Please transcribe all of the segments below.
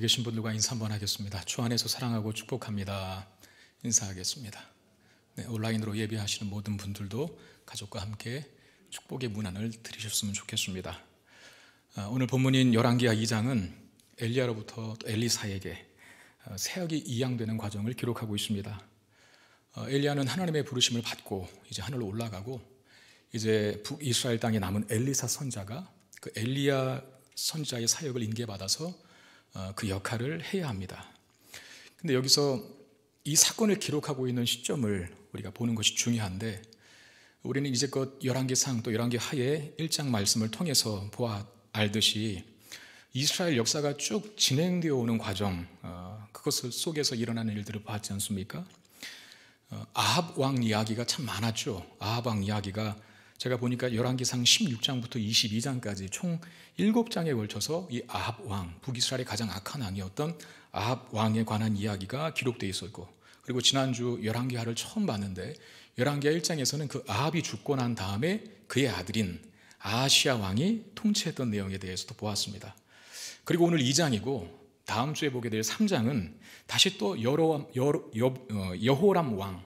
계신 분들과 인사 한번 하겠습니다. 주 안에서 사랑하고 축복합니다. 인사하겠습니다. 네, 온라인으로 예배하시는 모든 분들도 가족과 함께 축복의 문안을 드리셨으면 좋겠습니다. 아, 오늘 본문인 열왕기하 2장은 엘리야로부터 엘리사에게 아, 새역이 이양되는 과정을 기록하고 있습니다. 아, 엘리야는 하나님의 부르심을 받고 이제 하늘로 올라가고 이제 북이스라엘 땅에 남은 엘리사 선자가 그 엘리야 선자의 사역을 인계받아서 어, 그 역할을 해야 합니다. 근데 여기서 이 사건을 기록하고 있는 시점을 우리가 보는 것이 중요한데 우리는 이제껏 11기상 또 11기 하에 1장 말씀을 통해서 보아 알듯이 이스라엘 역사가 쭉 진행되어 오는 과정 어, 그것을 속에서 일어나는 일들을 봤지 않습니까? 어, 아합 왕 이야기가 참 많았죠. 아합 왕 이야기가 제가 보니까 열왕기상 16장부터 22장까지 총 7장에 걸쳐서 이 아합 왕, 북이스라엘의 가장 악한 왕이었던 아합 왕에 관한 이야기가 기록되어 있었고 그리고 지난주 열왕기하를 처음 봤는데 열왕기하 1장에서는 그 아합이 죽고 난 다음에 그의 아들인 아시아 왕이 통치했던 내용에 대해서도 보았습니다. 그리고 오늘 2장이고 다음 주에 보게 될 3장은 다시 또여 어, 여호람 왕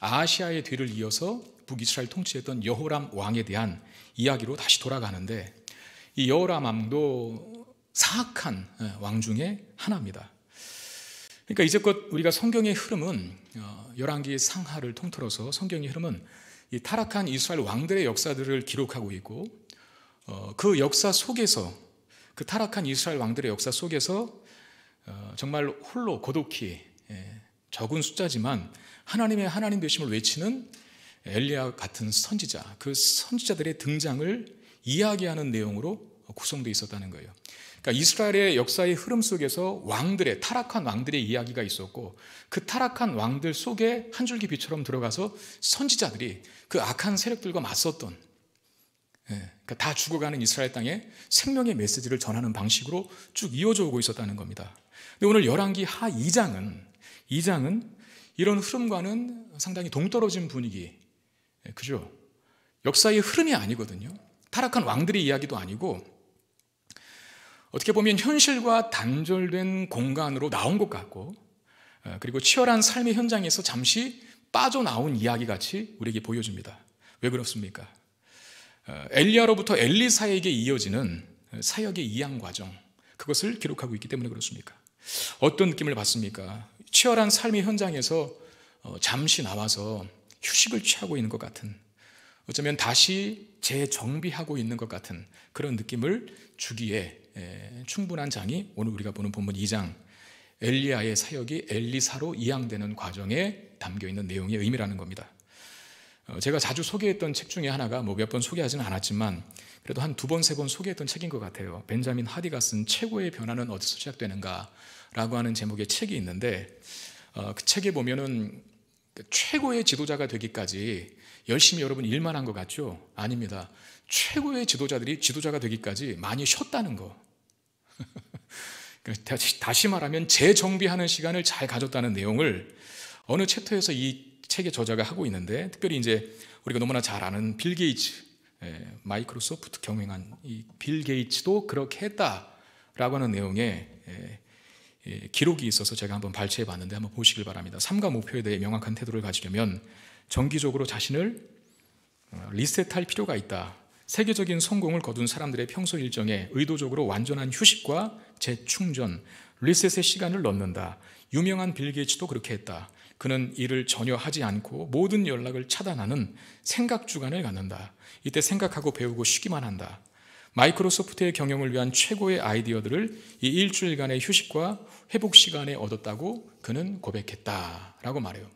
아시아의 뒤를 이어서 북이스라엘 통치했던 여호람 왕에 대한 이야기로 다시 돌아가는데 이 여호람 왕도 사악한 예, 왕 중에 하나입니다. 그러니까 이제껏 우리가 성경의 흐름은 어, 열왕기 상하를 통틀어서 성경의 흐름은 이 타락한 이스라엘 왕들의 역사들을 기록하고 있고 어, 그 역사 속에서 그 타락한 이스라엘 왕들의 역사 속에서 어, 정말 홀로 고독히 예, 적은 숫자지만 하나님의 하나님 되심을 외치는 엘리야 같은 선지자, 그 선지자들의 등장을 이야기하는 내용으로 구성되어 있었다는 거예요. 그러니까 이스라엘의 역사의 흐름 속에서 왕들의 타락한 왕들의 이야기가 있었고 그 타락한 왕들 속에 한 줄기 빛처럼 들어가서 선지자들이 그 악한 세력들과 맞섰던 예, 그러니까 다 죽어가는 이스라엘 땅에 생명의 메시지를 전하는 방식으로 쭉 이어져 오고 있었다는 겁니다. 근데 오늘 열왕기 하 2장은 2장은 이런 흐름과는 상당히 동떨어진 분위기, 예, 그죠? 역사의 흐름이 아니거든요. 타락한 왕들의 이야기도 아니고 어떻게 보면 현실과 단절된 공간으로 나온 것 같고 예, 그리고 치열한 삶의 현장에서 잠시 빠져나온 이야기 같이 우리에게 보여줍니다. 왜 그렇습니까? 어, 엘리아로부터 엘리사에게 이어지는 사역의 이양 과정 그것을 기록하고 있기 때문에 그렇습니까? 어떤 느낌을 받습니까? 치열한 삶의 현장에서 어, 잠시 나와서 휴식을 취하고 있는 것 같은 어쩌면 다시 재정비하고 있는 것 같은 그런 느낌을 주기에 충분한 장이 오늘 우리가 보는 본문 2장 엘리야의 사역이 엘리사로 이양되는 과정에 담겨 있는 내용의 의미라는 겁니다. 어, 제가 자주 소개했던 책 중에 하나가 뭐 몇 번 소개하지는 않았지만 그래도 한 두 번 세 번 소개했던 책인 것 같아요. 벤자민 하디가 쓴 최고의 변화는 어디서 시작되는가라고 하는 제목의 책이 있는데 어, 그 책에 보면은 그 최고의 지도자가 되기까지 열심히 여러분 일만 한 것 같죠? 아닙니다. 최고의 지도자들이 지도자가 되기까지 많이 쉬었다는 거. 다시 말하면 재정비하는 시간을 잘 가졌다는 내용을 어느 챕터에서 이 책의 저자가 하고 있는데 특별히 이제 우리가 너무나 잘 아는 빌 게이츠 예, 마이크로소프트 경영한 이 빌 게이츠도 그렇게 했다라고 하는 내용의 예, 예, 기록이 있어서 제가 한번 발췌해 봤는데 한번 보시길 바랍니다. 삼가 목표에 대해 명확한 태도를 가지려면 정기적으로 자신을 어, 리셋할 필요가 있다. 세계적인 성공을 거둔 사람들의 평소 일정에 의도적으로 완전한 휴식과 재충전, 리셋의 시간을 넣는다. 유명한 빌 게이츠도 그렇게 했다. 그는 일을 전혀 하지 않고 모든 연락을 차단하는 생각 주간을 갖는다. 이때 생각하고 배우고 쉬기만 한다. 마이크로소프트의 경영을 위한 최고의 아이디어들을 이 일주일간의 휴식과 회복 시간에 얻었다고 그는 고백했다라고 말해요.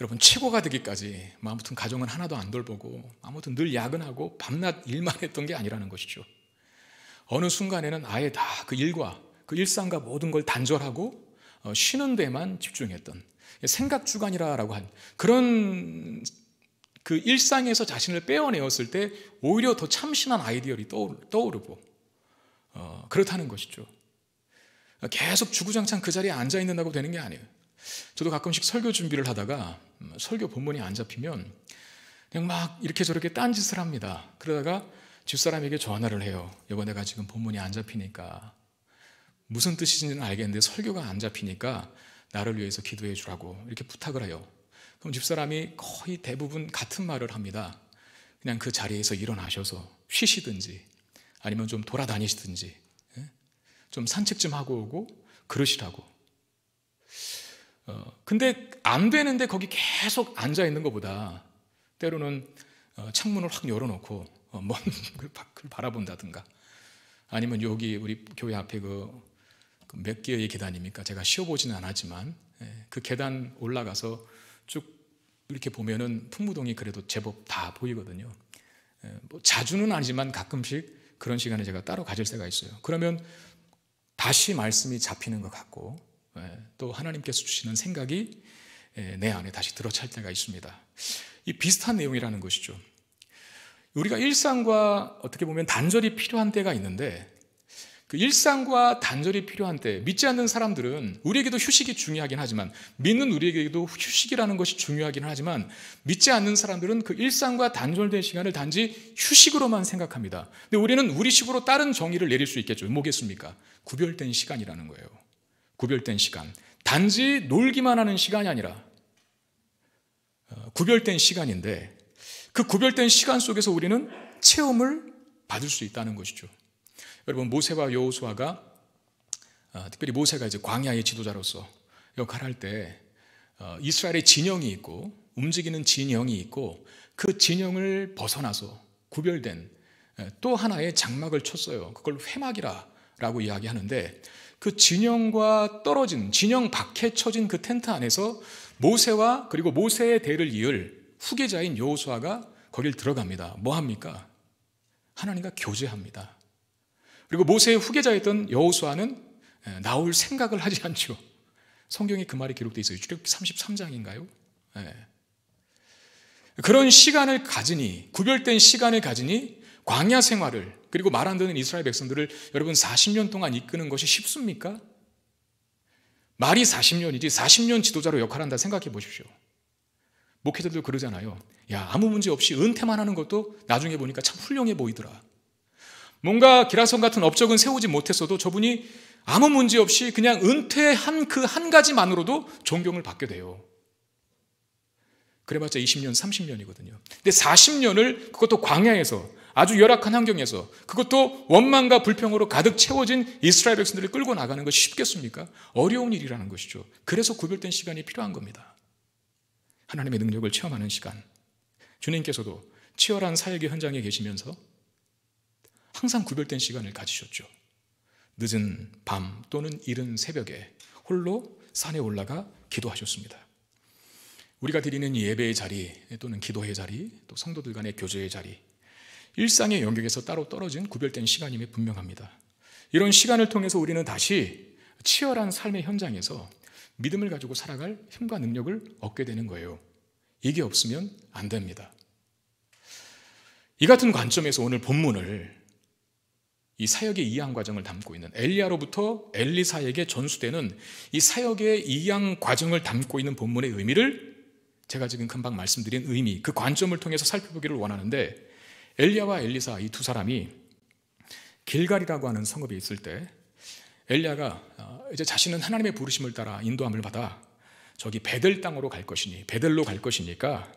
여러분 최고가 되기까지 뭐 아무튼 가정은 하나도 안 돌보고 아무튼 늘 야근하고 밤낮 일만 했던 게 아니라는 것이죠. 어느 순간에는 아예 다 그 일과 그 일상과 모든 걸 단절하고 어, 쉬는 데만 집중했던 생각 주간이라고한 그런 그 일상에서 자신을 빼어내었을 때 오히려 더 참신한 아이디어를 떠오르고 어, 그렇다는 것이죠. 계속 주구장창 그 자리에 앉아 있는다고 되는 게 아니에요. 저도 가끔씩 설교 준비를 하다가 음, 설교 본문이 안 잡히면 그냥 막 이렇게 저렇게 딴짓을 합니다. 그러다가 집사람에게 전화를 해요. 여보 내가 지금 본문이 안 잡히니까 무슨 뜻인지는 알겠는데 설교가 안 잡히니까 나를 위해서 기도해 주라고 이렇게 부탁을 해요. 그럼 집사람이 거의 대부분 같은 말을 합니다. 그냥 그 자리에서 일어나셔서 쉬시든지 아니면 좀 돌아다니시든지 예? 좀 산책 좀 하고 오고 그러시라고. 어, 근데 안 되는데 거기 계속 앉아 있는 것보다 때로는 어, 창문을 확 열어놓고 어, 먼 밖을 그 그 바라본다든가 아니면 여기 우리 교회 앞에 그몇 그 개의 계단입니까? 제가 쉬어보지는 않았지만 예, 그 계단 올라가서 쭉 이렇게 보면은 풍무동이 그래도 제법 다 보이거든요. 예, 뭐 자주는 아니지만 가끔씩 그런 시간에 제가 따로 가질 때가 있어요. 그러면 다시 말씀이 잡히는 것 같고 예, 또 하나님께서 주시는 생각이 예, 내 안에 다시 들어찰 때가 있습니다. 이 비슷한 내용이라는 것이죠. 우리가 일상과 어떻게 보면 단절이 필요한 때가 있는데 그 일상과 단절이 필요한 때 믿지 않는 사람들은 우리에게도 휴식이 중요하긴 하지만 믿는 우리에게도 휴식이라는 것이 중요하긴 하지만 믿지 않는 사람들은 그 일상과 단절된 시간을 단지 휴식으로만 생각합니다. 근데 우리는 우리 식으로 다른 정의를 내릴 수 있겠죠. 뭐겠습니까? 구별된 시간이라는 거예요. 구별된 시간. 단지 놀기만 하는 시간이 아니라 어, 구별된 시간인데 그 구별된 시간 속에서 우리는 체험을 받을 수 있다는 것이죠. 여러분 모세와 여호수아가 어, 특별히 모세가 이제 광야의 지도자로서 역할할 때 어, 이스라엘의 진영이 있고 움직이는 진영이 있고 그 진영을 벗어나서 구별된 또 하나의 장막을 쳤어요. 그걸 회막이라고 이야기하는데 그 진영과 떨어진 진영 밖에 쳐진 그 텐트 안에서 모세와 그리고 모세의 대를 이을 후계자인 여호수아가 거길 들어갑니다. 뭐 합니까? 하나님과 교제합니다. 그리고 모세의 후계자였던 여호수아는 예, 나올 생각을 하지 않죠. 성경에 그 말이 기록되어 있어요. 출애굽기 33장인가요? 네. 예. 그런 시간을 가지니 구별된 시간을 가지니 광야 생활을 그리고 말 안 듣는 이스라엘 백성들을 여러분 40년 동안 이끄는 것이 쉽습니까? 말이 40년이지 40년 지도자로 역할한다 생각해 보십시오. 목회자들도 그러잖아요. 야, 아무 문제 없이 은퇴만 하는 것도 나중에 보니까 참 훌륭해 보이더라. 뭔가 기라성 같은 업적은 세우지 못했어도 저분이 아무 문제 없이 그냥 은퇴한 그 한 가지만으로도 존경을 받게 돼요. 그래봤자 20년, 30년이거든요. 근데 40년을 그것도 광야에서 아주 열악한 환경에서 그것도 원망과 불평으로 가득 채워진 이스라엘 백성들을 끌고 나가는 것이 쉽겠습니까? 어려운 일이라는 것이죠. 그래서 구별된 시간이 필요한 겁니다. 하나님의 능력을 체험하는 시간. 주님께서도 치열한 사역의 현장에 계시면서 항상 구별된 시간을 가지셨죠. 늦은 밤 또는 이른 새벽에 홀로 산에 올라가 기도하셨습니다. 우리가 드리는 예배의 자리 또는 기도의 자리 또 성도들 간의 교제의 자리 일상의 영역에서 따로 떨어진 구별된 시간임에 분명합니다. 이런 시간을 통해서 우리는 다시 치열한 삶의 현장에서 믿음을 가지고 살아갈 힘과 능력을 얻게 되는 거예요. 이게 없으면 안 됩니다. 이 같은 관점에서 오늘 본문을 이 사역의 이양 과정을 담고 있는 엘리야로부터 엘리사에게 전수되는 이 사역의 이양 과정을 담고 있는 본문의 의미를 제가 지금 금방 말씀드린 의미 그 관점을 통해서 살펴보기를 원하는데 엘리야와 엘리사 이 두 사람이 길갈이라고 하는 성읍에 있을 때 엘리야가 아, 이제 자신은 하나님의 부르심을 따라 인도함을 받아 저기 베델 땅으로 갈 것이니 베델로 갈 것이니까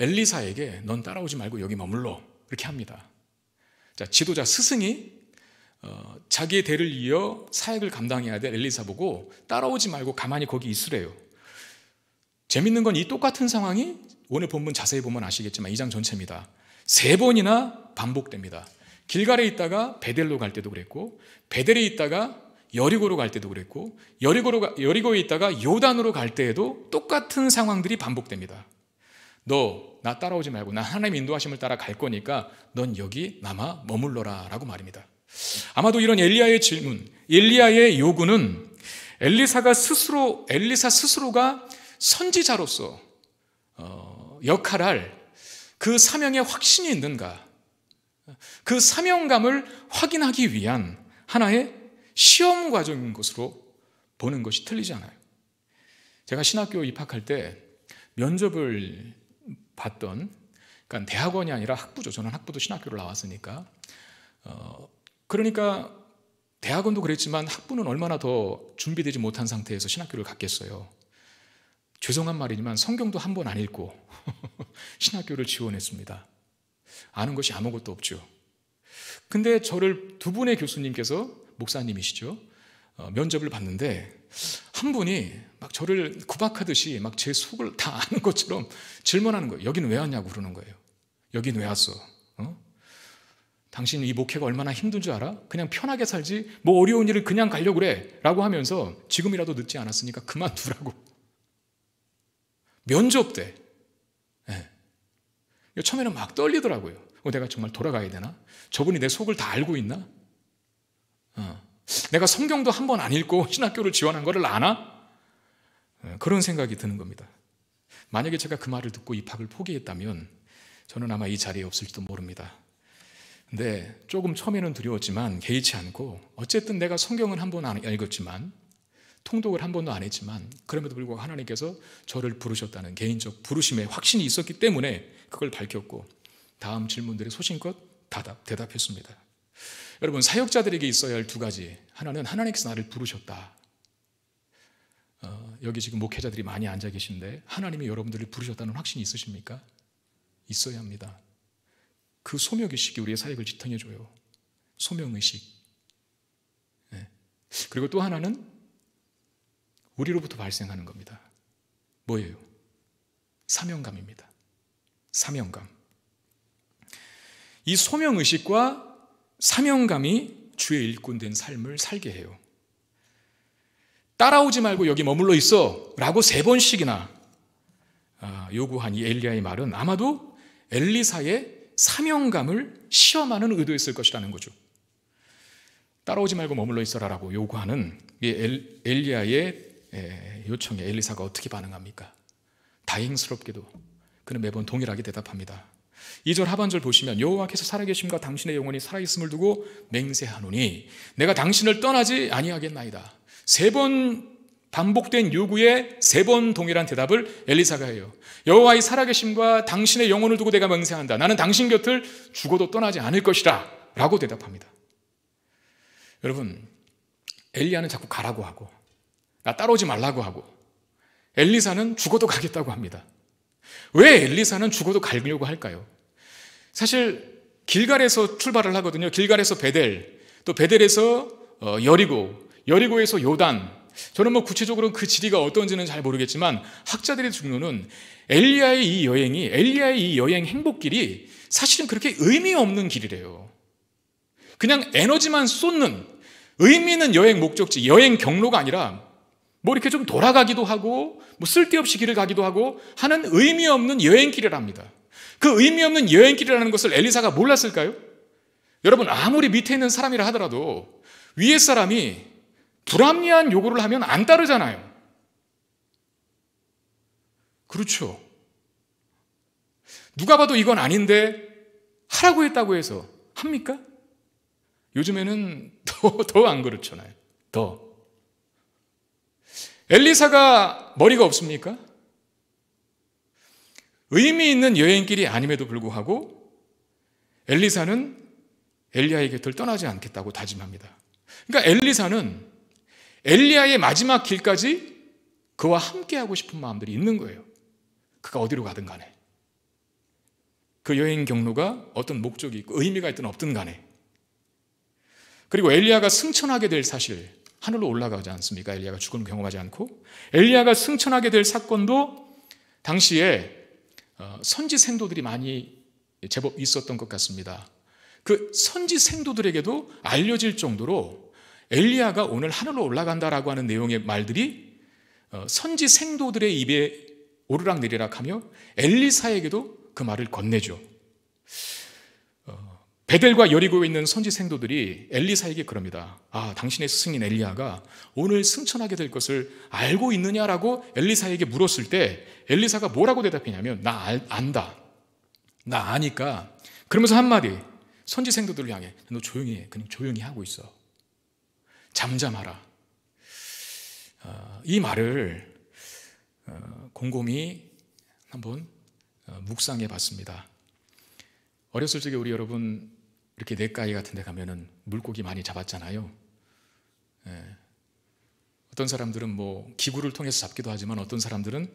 엘리사에게 넌 따라오지 말고 여기 머물러 이렇게 합니다. 자, 지도자 스승이 어, 자기의 대를 이어 사역을 감당해야 될 엘리사보고 따라오지 말고 가만히 거기 있으래요. 재밌는 건 이 똑같은 상황이 오늘 본문 자세히 보면 아시겠지만 이 장 전체입니다. 세 번이나 반복됩니다. 길가에 있다가 베델로 갈 때도 그랬고 베델에 있다가 여리고로 갈 때도 그랬고 여리고로 여리고에 있다가 요단으로 갈 때에도 똑같은 상황들이 반복됩니다. 너 나 따라오지 말고 나 하나님 인도하심을 따라 갈 거니까 넌 여기 남아 머물러라라고 말입니다. 아마도 이런 엘리야의 질문, 엘리야의 요구는 엘리사가 스스로 엘리사 스스로가 선지자로서 어, 역할할 그 사명에 확신이 있는가? 그 사명감을 확인하기 위한 하나의 시험 과정인 것으로 보는 것이 틀리지 않아요. 제가 신학교 입학할 때 면접을 봤던, 그러니까 대학원이 아니라 학부죠. 저는 학부도 신학교를 나왔으니까 어, 그러니까 대학원도 그랬지만 학부는 얼마나 더 준비되지 못한 상태에서 신학교를 갔겠어요. 죄송한 말이지만 성경도 한 번 안 읽고 신학교를 지원했습니다. 아는 것이 아무것도 없죠. 근데 저를 두 분의 교수님께서 목사님이시죠. 어, 면접을 봤는데 한 분이 막 저를 구박하듯이 막 제 속을 다 아는 것처럼 질문하는 거예요. 여긴왜 왔냐고 그러는 거예요. 여긴 왜 왔어? 어? 당신 이 목회가 얼마나 힘든 줄 알아? 그냥 편하게 살지 뭐 어려운 일을 그냥 가려고 그래 라고 하면서 지금이라도 늦지 않았으니까 그만두라고 면접 때 네. 처음에는 막 떨리더라고요 어, 내가 정말 돌아가야 되나? 저분이 내 속을 다 알고 있나? 어. 내가 성경도 한 번 안 읽고 신학교를 지원한 거를 아나? 어, 그런 생각이 드는 겁니다 만약에 제가 그 말을 듣고 입학을 포기했다면 저는 아마 이 자리에 없을지도 모릅니다 근 네, 조금 처음에는 두려웠지만 개의치 않고 어쨌든 내가 성경은 한 번 읽었지만 통독을 한 번도 안 했지만 그럼에도 불구하고 하나님께서 저를 부르셨다는 개인적 부르심에 확신이 있었기 때문에 그걸 밝혔고 다음 질문들에 소신껏 대답, 대답했습니다. 여러분 사역자들에게 있어야 할 두 가지 하나는 하나님께서 나를 부르셨다. 어, 여기 지금 목회자들이 많이 앉아 계신데 하나님이 여러분들을 부르셨다는 확신이 있으십니까? 있어야 합니다. 그 소명의식이 우리의 사역을 지탱해줘요. 소명의식. 네. 그리고 또 하나는 우리로부터 발생하는 겁니다. 뭐예요? 사명감입니다. 사명감. 이 소명의식과 사명감이 주의 일꾼된 삶을 살게 해요. 따라오지 말고 여기 머물러 있어 라고 세 번씩이나 아, 요구한 이엘리아의 말은 아마도 엘리사의 사명감을 시험하는 의도였을 것이라는 거죠. 따라오지 말고 머물러 있어라라고 요구하는 엘리야의 요청에 엘리사가 어떻게 반응합니까? 다행스럽게도 그는 매번 동일하게 대답합니다. 2절 하반절 보시면 여호와께서 살아계심과 당신의 영혼이 살아있음을 두고 맹세하노니 내가 당신을 떠나지 아니하겠나이다. 세번 반복된 요구에 세 번 동일한 대답을 엘리사가 해요. 여호와의 살아계심과 당신의 영혼을 두고 내가 맹세한다. 나는 당신 곁을 죽어도 떠나지 않을 것이다. 라고 대답합니다. 여러분, 엘리야는 자꾸 가라고 하고 나 따라오지 말라고 하고 엘리사는 죽어도 가겠다고 합니다. 왜 엘리사는 죽어도 가려고 할까요? 사실 길갈에서 출발을 하거든요. 길갈에서 베델, 또 베델에서 어, 여리고, 여리고에서 요단, 저는 뭐 구체적으로 그 지리가 어떤지는 잘 모르겠지만 학자들의 종로는 엘리야의 이 여행이 엘리야의 이 여행 행복길이 사실은 그렇게 의미 없는 길이래요. 그냥 에너지만 쏟는 의미 있는 여행 목적지, 여행 경로가 아니라 뭐 이렇게 좀 돌아가기도 하고 뭐 쓸데없이 길을 가기도 하고 하는 의미 없는 여행길이랍니다. 그 의미 없는 여행길이라는 것을 엘리사가 몰랐을까요? 여러분 아무리 밑에 있는 사람이라 하더라도 위에 사람이 불합리한 요구를 하면 안 따르잖아요. 그렇죠. 누가 봐도 이건 아닌데 하라고 했다고 해서 합니까? 요즘에는 더, 더 안 그렇잖아요. 더. 엘리사가 머리가 없습니까? 의미 있는 여행길이 아님에도 불구하고 엘리사는 엘리야의 곁을 떠나지 않겠다고 다짐합니다. 그러니까 엘리사는 엘리야의 마지막 길까지 그와 함께하고 싶은 마음들이 있는 거예요. 그가 어디로 가든 간에. 그 여행 경로가 어떤 목적이 있고 의미가 있든 없든 간에. 그리고 엘리야가 승천하게 될 사실, 하늘로 올라가지 않습니까? 엘리야가 죽음을 경험하지 않고. 엘리야가 승천하게 될 사건도 당시에 어, 선지 생도들이 많이 제법 있었던 것 같습니다. 그 선지 생도들에게도 알려질 정도로 엘리야가 오늘 하늘로 올라간다라고 하는 내용의 말들이 어, 선지 생도들의 입에 오르락 내리락하며 엘리사에게도 그 말을 건네죠. 어, 베델과 여리고에 있는 선지 생도들이 엘리사에게 그럽니다. 아, 당신의 스승인 엘리야가 오늘 승천하게 될 것을 알고 있느냐라고 엘리사에게 물었을 때 엘리사가 뭐라고 대답했냐면 나 알, 안다. 나 아니까. 그러면서 한마디 선지 생도들을 향해 너 조용히 해. 그냥 조용히 하고 있어. 잠잠하라. 어, 이 말을 어, 곰곰이 한번 어, 묵상해 봤습니다. 어렸을 적에 우리 여러분 이렇게 냇가에 같은 데 가면은 물고기 많이 잡았잖아요. 예. 어떤 사람들은 뭐 기구를 통해서 잡기도 하지만 어떤 사람들은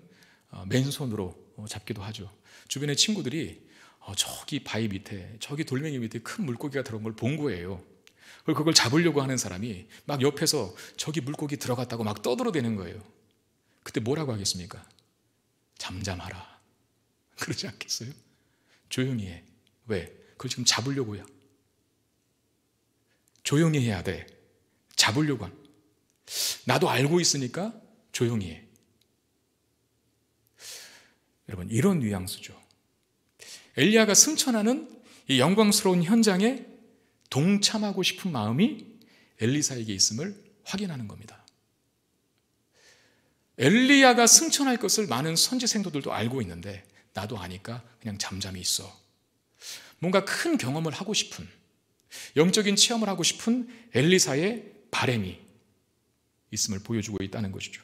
맨손으로 잡기도 하죠. 주변의 친구들이 저기 바위 밑에 저기 돌멩이 밑에 큰 물고기가 들어온 걸 본 거예요. 그리고 그걸 잡으려고 하는 사람이 막 옆에서 저기 물고기 들어갔다고 막 떠들어대는 거예요. 그때 뭐라고 하겠습니까? 잠잠하라. 그러지 않겠어요? 조용히 해. 왜? 그걸 지금 잡으려고 해. 조용히 해야 돼. 잡으려고 한. 나도 알고 있으니까 조용히 해. 여러분 이런 뉘앙스죠. 엘리야가 승천하는 이 영광스러운 현장에 동참하고 싶은 마음이 엘리사에게 있음을 확인하는 겁니다. 엘리야가 승천할 것을 많은 선지 생도들도 알고 있는데 나도 아니까 그냥 잠잠히 있어. 뭔가 큰 경험을 하고 싶은 영적인 체험을 하고 싶은 엘리사의 바램이 있음을 보여주고 있다는 것이죠.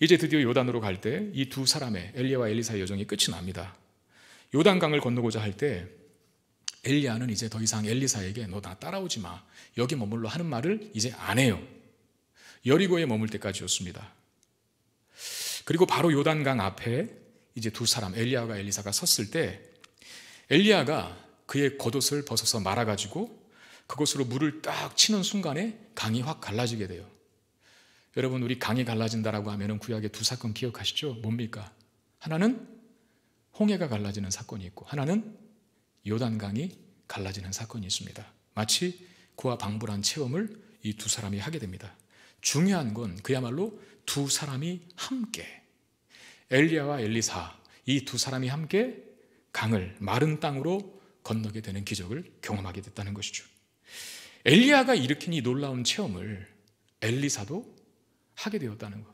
이제 드디어 요단으로 갈 때 이 두 사람의 엘리야와 엘리사의 여정이 끝이 납니다. 요단강을 건너고자 할때 엘리야는 이제 더 이상 엘리사에게 너 나 따라오지 마. 여기 머물러 하는 말을 이제 안 해요. 여리고에 머물 때까지였습니다. 그리고 바로 요단강 앞에 이제 두 사람 엘리야와 엘리사가 섰을 때 엘리야가 그의 겉옷을 벗어서 말아 가지고 그곳으로 물을 딱 치는 순간에 강이 확 갈라지게 돼요. 여러분 우리 강이 갈라진다라고 하면 구약의 두 사건 기억하시죠? 뭡니까? 하나는 홍해가 갈라지는 사건이 있고 하나는 요단강이 갈라지는 사건이 있습니다. 마치 그와 방불한 체험을 이 두 사람이 하게 됩니다. 중요한 건 그야말로 두 사람이 함께 엘리야와 엘리사 이 두 사람이 함께 강을 마른 땅으로 건너게 되는 기적을 경험하게 됐다는 것이죠. 엘리야가 일으킨 이 놀라운 체험을 엘리사도 하게 되었다는 것.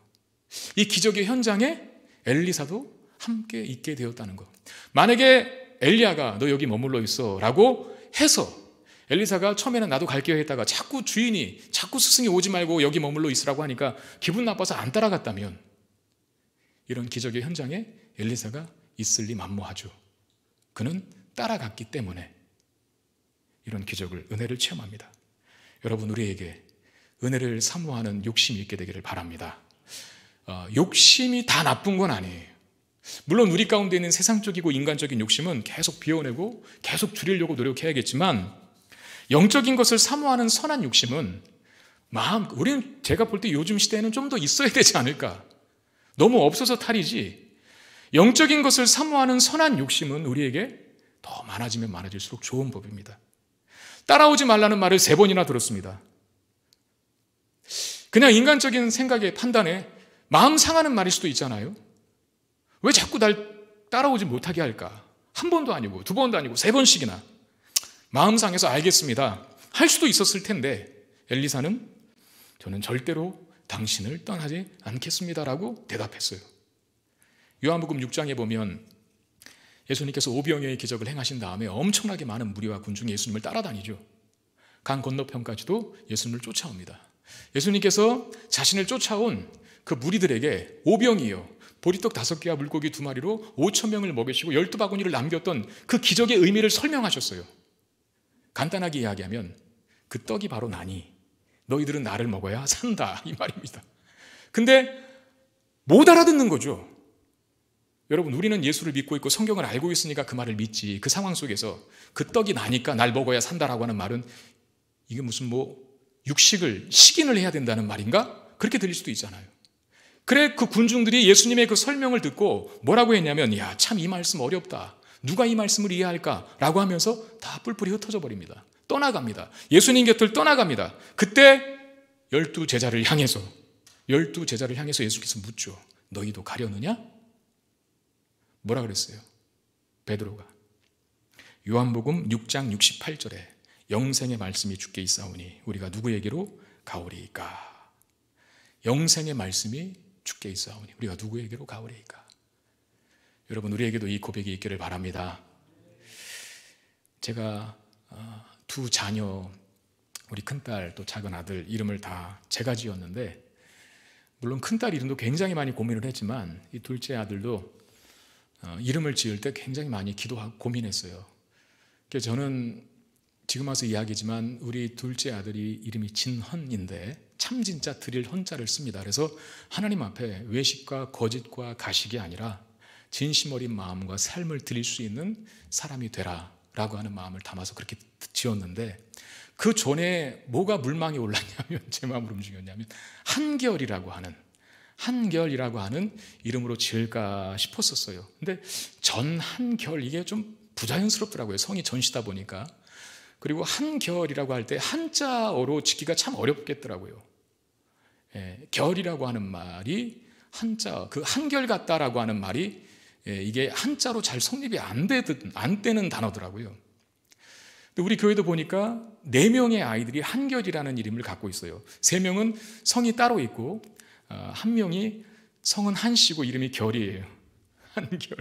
이 기적의 현장에 엘리사도 함께 있게 되었다는 것. 만약에 엘리야가 너 여기 머물러 있어라고 해서 엘리사가 처음에는 나도 갈게요 했다가 자꾸 주인이 자꾸 스승이 오지 말고 여기 머물러 있으라고 하니까 기분 나빠서 안 따라갔다면 이런 기적의 현장에 엘리사가 있을 리 만무하죠. 그는 따라갔기 때문에 이런 기적을 은혜를 체험합니다. 여러분 우리에게 은혜를 사모하는 욕심이 있게 되기를 바랍니다. 어, 욕심이 다 나쁜 건 아니에요. 물론 우리 가운데 있는 세상적이고 인간적인 욕심은 계속 비워내고 계속 줄이려고 노력해야겠지만 영적인 것을 사모하는 선한 욕심은 마음 우리는 제가 볼 때 요즘 시대에는 좀 더 있어야 되지 않을까? 너무 없어서 탈이지. 영적인 것을 사모하는 선한 욕심은 우리에게 더 많아지면 많아질수록 좋은 법입니다. 따라오지 말라는 말을 세 번이나 들었습니다. 그냥 인간적인 생각에 판단에 마음 상하는 말일 수도 있잖아요. 왜 자꾸 날 따라오지 못하게 할까? 한 번도 아니고 두 번도 아니고 세 번씩이나 마음상에서 알겠습니다. 할 수도 있었을 텐데 엘리사는 저는 절대로 당신을 떠나지 않겠습니다라고 대답했어요. 요한복음 6장에 보면 예수님께서 오병여의 기적을 행하신 다음에 엄청나게 많은 무리와 군중이 예수님을 따라다니죠. 강 건너편까지도 예수님을 쫓아옵니다. 예수님께서 자신을 쫓아온 그 무리들에게 오병이요 보리떡 다섯 개와 물고기 두 마리로 5천 명을 먹이시고 열두 바구니를 남겼던 그 기적의 의미를 설명하셨어요. 간단하게 이야기하면 그 떡이 바로 나니 너희들은 나를 먹어야 산다 이 말입니다. 근데 못 알아듣는 거죠. 여러분 우리는 예수를 믿고 있고 성경을 알고 있으니까 그 말을 믿지 그 상황 속에서 그 떡이 나니까 날 먹어야 산다라고 하는 말은 이게 무슨 뭐 육식을 식인을 해야 된다는 말인가 그렇게 들릴 수도 있잖아요. 그래 그 군중들이 예수님의 그 설명을 듣고 뭐라고 했냐면 야참 이 말씀 어렵다. 누가 이 말씀을 이해할까라고 하면서 다 뿔뿔이 흩어져 버립니다. 떠나갑니다. 예수님 곁을 떠나갑니다. 그때 열두 제자를 향해서 열두 제자를 향해서 예수께서 묻죠. 너희도 가려느냐? 뭐라 그랬어요? 베드로가 요한복음 6장 68절에 영생의 말씀이 주께 있사오니 우리가 누구에게로 가오리까? 영생의 말씀이 죽게 있사오니 우리가 누구에게로 가오리이까? 여러분 우리에게도 이 고백이 있기를 바랍니다. 제가 어, 두 자녀 우리 큰 딸 또 작은 아들 이름을 다 제가 지었는데 물론 큰 딸 이름도 굉장히 많이 고민을 했지만 이 둘째 아들도 어, 이름을 지을 때 굉장히 많이 기도하고 고민했어요. 저는 지금 와서 이야기지만 우리 둘째 아들이 이름이 진헌인데 참진짜 드릴 헌자를 씁니다. 그래서 하나님 앞에 외식과 거짓과 가식이 아니라 진심 어린 마음과 삶을 드릴 수 있는 사람이 되라 라고 하는 마음을 담아서 그렇게 지었는데 그 전에 뭐가 물망에 올랐냐면 제 마음을 움직였냐면 한결이라고 하는 한결이라고 하는 이름으로 지을까 싶었었어요. 근데 전한결 이게 좀 부자연스럽더라고요. 성이 전시다 보니까. 그리고 한결이라고 할 때 한자어로 짓기가 참 어렵겠더라고요. 예, 결이라고 하는 말이 한자, 그 한결 같다라고 하는 말이 예, 이게 한자로 잘 성립이 안 되든 안 되는 단어더라고요. 우리 교회도 보니까 네 명의 아이들이 한결이라는 이름을 갖고 있어요. 세 명은 성이 따로 있고 어, 한 명이 성은 한씨고 이름이 결이에요. 한결.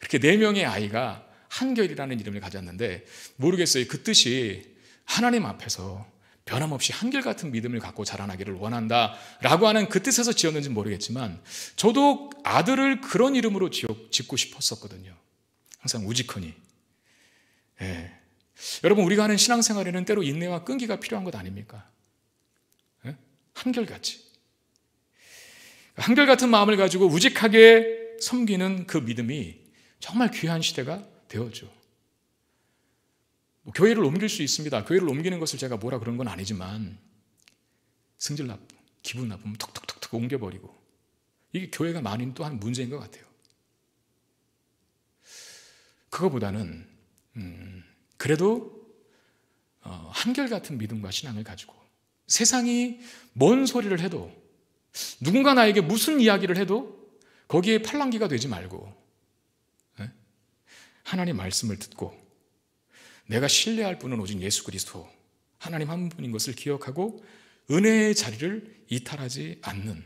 그렇게 네 명의 아이가 한결이라는 이름을 가졌는데 모르겠어요. 그 뜻이 하나님 앞에서 변함없이 한결같은 믿음을 갖고 자라나기를 원한다 라고 하는 그 뜻에서 지었는지 모르겠지만 저도 아들을 그런 이름으로 짓고 싶었었거든요. 항상 우지커니. 예. 여러분, 우리가 하는 신앙생활에는 때로 인내와 끈기가 필요한 것 아닙니까? 예? 한결같이. 한결같은 마음을 가지고 우직하게 섬기는 그 믿음이 정말 귀한 시대가 되어줘. 뭐 교회를 옮길 수 있습니다. 교회를 옮기는 것을 제가 뭐라 그런 건 아니지만 승질 나쁘, 기분 나쁘면 툭툭툭툭 옮겨버리고 이게 교회가 많은 또 한 문제인 것 같아요. 그거보다는 음, 그래도 어, 한결같은 믿음과 신앙을 가지고 세상이 뭔 소리를 해도 누군가 나에게 무슨 이야기를 해도 거기에 팔랑기가 되지 말고 하나님 말씀을 듣고 내가 신뢰할 분은 오직 예수 그리스도 하나님 한 분인 것을 기억하고 은혜의 자리를 이탈하지 않는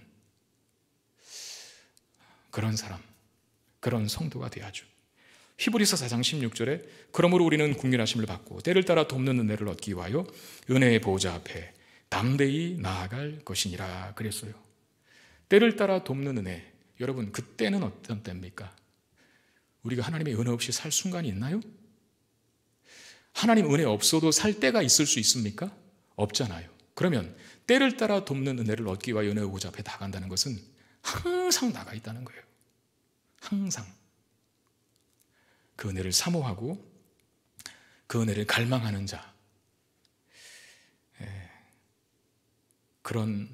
그런 사람, 그런 성도가 되야죠. 히브리서 4장 16절에 그러므로 우리는 국민하심을 받고 때를 따라 돕는 은혜를 얻기 위하여 은혜의 보호자 앞에 담대히 나아갈 것이니라 그랬어요. 때를 따라 돕는 은혜. 여러분 그때는 어떤 때입니까? 우리가 하나님의 은혜 없이 살 순간이 있나요? 하나님 은혜 없어도 살 때가 있을 수 있습니까? 없잖아요. 그러면 때를 따라 돕는 은혜를 얻기 위하 은혜 고자 앞에 나간다는 것은 항상 나가 있다는 거예요. 항상. 그 은혜를 사모하고 그 은혜를 갈망하는 자. 예. 그런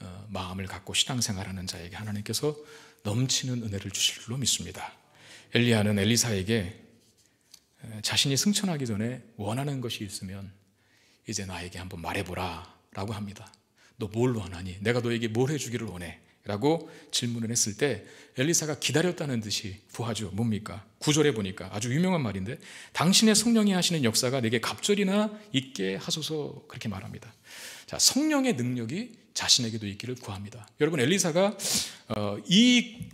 어, 마음을 갖고 신앙생활하는 자에게 하나님께서 넘치는 은혜를 주실 줄로 믿습니다. 엘리야는 엘리사에게 자신이 승천하기 전에 원하는 것이 있으면 이제 나에게 한번 말해보라 라고 합니다. 너 뭘 원하니? 내가 너에게 뭘 해주기를 원해? 라고 질문을 했을 때 엘리사가 기다렸다는 듯이 부하죠. 뭡니까? 구절에 보니까 아주 유명한 말인데 당신의 성령이 하시는 역사가 내게 갑절이나 있게 하소서 그렇게 말합니다. 자, 성령의 능력이 자신에게도 있기를 구합니다. 여러분 엘리사가 어, 이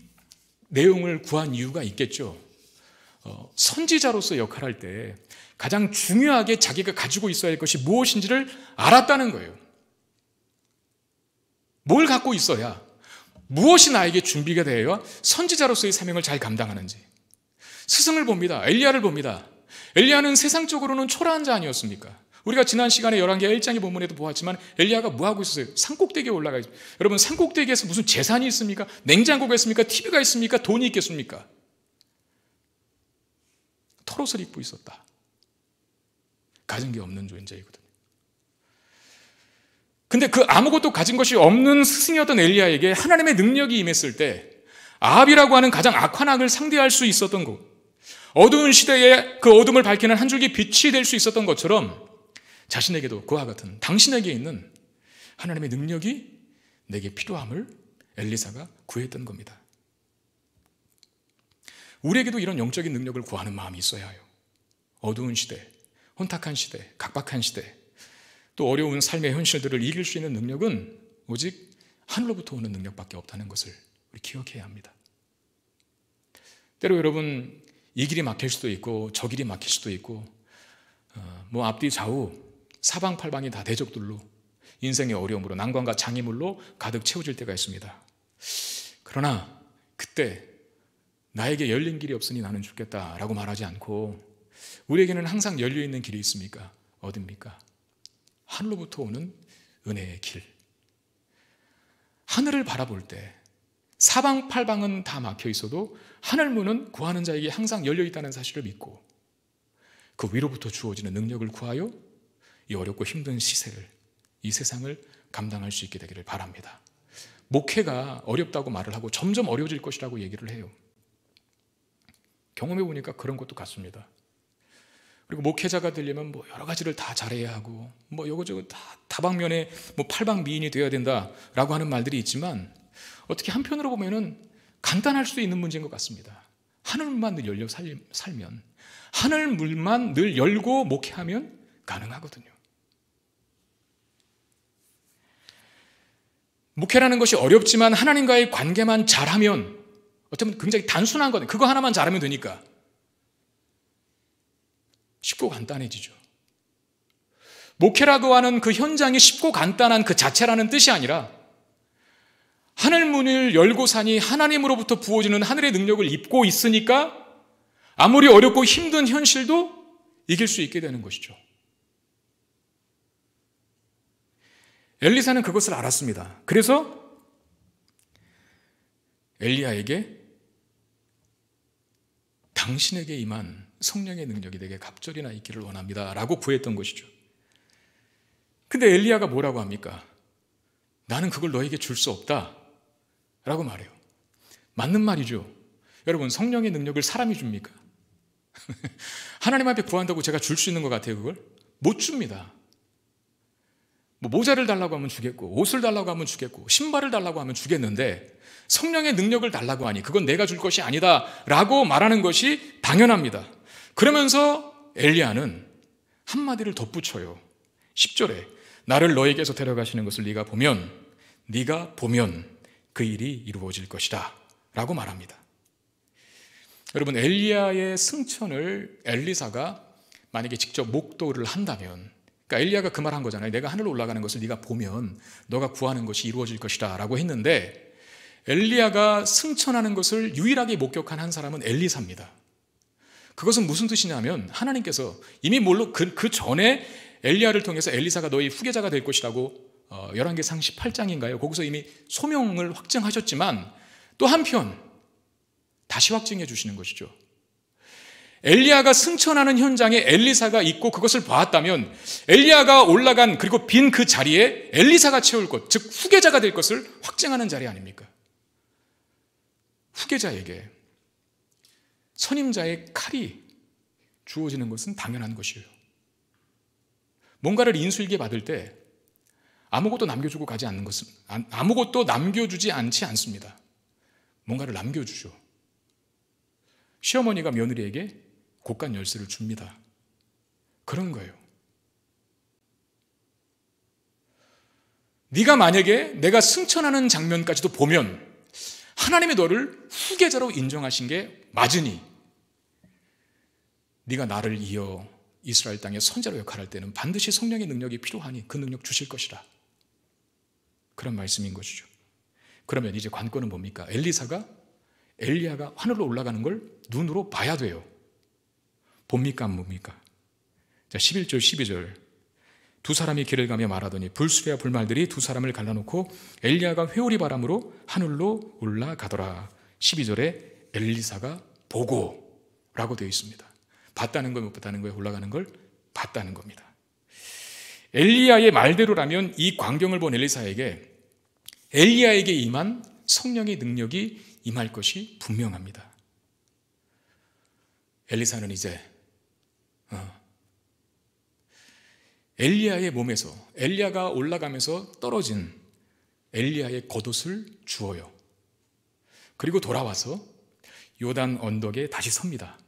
내용을 구한 이유가 있겠죠. 어, 선지자로서 역할할 때 가장 중요하게 자기가 가지고 있어야 할 것이 무엇인지를 알았다는 거예요. 뭘 갖고 있어야 무엇이 나에게 준비가 되어야 선지자로서의 사명을 잘 감당하는지. 스승을 봅니다. 엘리야를 봅니다. 엘리야는 세상적으로는 초라한 자 아니었습니까? 우리가 지난 시간에 11개 하 1장의 본문에도 보았지만 엘리야가 뭐 하고 있었어요? 산꼭대기에 올라가 있습니다. 여러분 산꼭대기에서 무슨 재산이 있습니까? 냉장고가 있습니까? TV가 있습니까? 돈이 있겠습니까? 털옷을 입고 있었다. 가진 게 없는 존재이거든요. 근데 그 아무것도 가진 것이 없는 스승이었던 엘리야에게 하나님의 능력이 임했을 때 아합이라고 하는 가장 악한 악을 상대할 수 있었던 것 어두운 시대에 그 어둠을 밝히는 한 줄기 빛이 될 수 있었던 것처럼 자신에게도 그와 같은 당신에게 있는 하나님의 능력이 내게 필요함을 엘리사가 구했던 겁니다. 우리에게도 이런 영적인 능력을 구하는 마음이 있어야 해요. 어두운 시대, 혼탁한 시대, 각박한 시대, 또 어려운 삶의 현실들을 이길 수 있는 능력은 오직 하늘로부터 오는 능력밖에 없다는 것을 우리 기억해야 합니다. 때로 여러분 이 길이 막힐 수도 있고 저 길이 막힐 수도 있고 어, 뭐 앞뒤 좌우 사방팔방이 다 대적들로 인생의 어려움으로 난관과 장애물로 가득 채워질 때가 있습니다. 그러나 그때 나에게 열린 길이 없으니 나는 죽겠다라고 말하지 않고 우리에게는 항상 열려 있는 길이 있습니까? 어딥니까? 하늘로부터 오는 은혜의 길. 하늘을 바라볼 때 사방팔방은 다 막혀 있어도 하늘 문은 구하는 자에게 항상 열려 있다는 사실을 믿고 그 위로부터 주어지는 능력을 구하여 이 어렵고 힘든 시세를 이 세상을 감당할 수 있게 되기를 바랍니다. 목회가 어렵다고 말을 하고 점점 어려워질 것이라고 얘기를 해요. 경험해 보니까 그런 것도 같습니다. 그리고 목회자가 되려면 뭐 여러 가지를 다 잘해야 하고 뭐 요거저거 다 다방면에 뭐 팔방미인이 되어야 된다라고 하는 말들이 있지만 어떻게 한편으로 보면은 간단할 수 있는 문제인 것 같습니다. 하늘만 늘 열려 살면 하늘 물만 늘 열고 목회하면 가능하거든요. 목회라는 것이 어렵지만 하나님과의 관계만 잘하면 어쩌면 굉장히 단순한 거네. 그거 하나만 잘하면 되니까. 쉽고 간단해지죠. 목회라고 하는 그 현장이 쉽고 간단한 그 자체라는 뜻이 아니라 하늘 문을 열고 사니 하나님으로부터 부어지는 하늘의 능력을 입고 있으니까 아무리 어렵고 힘든 현실도 이길 수 있게 되는 것이죠. 엘리사는 그것을 알았습니다. 그래서 엘리야에게 당신에게 임한 성령의 능력이 내게 갑절이나 있기를 원합니다. 라고 구했던 것이죠. 근데 엘리야가 뭐라고 합니까? 나는 그걸 너에게 줄 수 없다. 라고 말해요. 맞는 말이죠. 여러분, 성령의 능력을 사람이 줍니까? 하나님 앞에 구한다고 제가 줄 수 있는 것 같아요, 그걸? 못 줍니다. 뭐 모자를 달라고 하면 주겠고 옷을 달라고 하면 주겠고 신발을 달라고 하면 주겠는데 성령의 능력을 달라고 하니 그건 내가 줄 것이 아니다라고 말하는 것이 당연합니다. 그러면서 엘리야는 한마디를 덧붙여요. 10절에 나를 너에게서 데려가시는 것을 네가 보면 네가 보면 그 일이 이루어질 것이다 라고 말합니다. 여러분 엘리야의 승천을 엘리사가 만약에 직접 목도를 한다면 그러니까 엘리야가 그 말한 거잖아요. 내가 하늘로 올라가는 것을 네가 보면 너가 구하는 것이 이루어질 것이다라고 했는데 엘리야가 승천하는 것을 유일하게 목격한 한 사람은 엘리사입니다. 그것은 무슨 뜻이냐면 하나님께서 이미 뭘로 그, 그 전에 엘리야를 통해서 엘리사가 너희 후계자가 될 것이라고 어, 11개상 18장인가요? 거기서 이미 소명을 확정하셨지만또 한편 다시 확증해 주시는 것이죠. 엘리야가 승천하는 현장에 엘리사가 있고 그것을 봤다면 엘리야가 올라간 그리고 빈 그 자리에 엘리사가 채울 것, 즉 후계자가 될 것을 확증하는 자리 아닙니까? 후계자에게 선임자의 칼이 주어지는 것은 당연한 것이에요. 뭔가를 인수위게 받을 때 아무것도 남겨주고 가지 않는 것은 아무것도 남겨주지 않지 않습니다. 뭔가를 남겨주죠. 시어머니가 며느리에게 곡간 열쇠를 줍니다. 그런 거예요. 네가 만약에 내가 승천하는 장면까지도 보면 하나님의 너를 후계자로 인정하신 게 맞으니 네가 나를 이어 이스라엘 땅의 선자로 역할할 때는 반드시 성령의 능력이 필요하니 그 능력 주실 것이라. 그런 말씀인 것이죠. 그러면 이제 관건은 뭡니까? 엘리사가 엘리야가 하늘로 올라가는 걸 눈으로 봐야 돼요. 봅니까 안 봅니까? 자 11절 12절 두 사람이 길을 가며 말하더니 불수레와 불말들이 두 사람을 갈라놓고 엘리야가 회오리 바람으로 하늘로 올라가더라. 12절에 엘리사가 보고 라고 되어 있습니다. 봤다는 걸 못 봤다는 거에 올라가는 걸 봤다는 겁니다. 엘리야의 말대로라면 이 광경을 본 엘리사에게 엘리야에게 임한 성령의 능력이 임할 것이 분명합니다. 엘리사는 이제 어. 엘리야의 몸에서 엘리야가 올라가면서 떨어진 엘리야의 겉옷을 주어요. 그리고 돌아와서 요단 언덕에 다시 섭니다.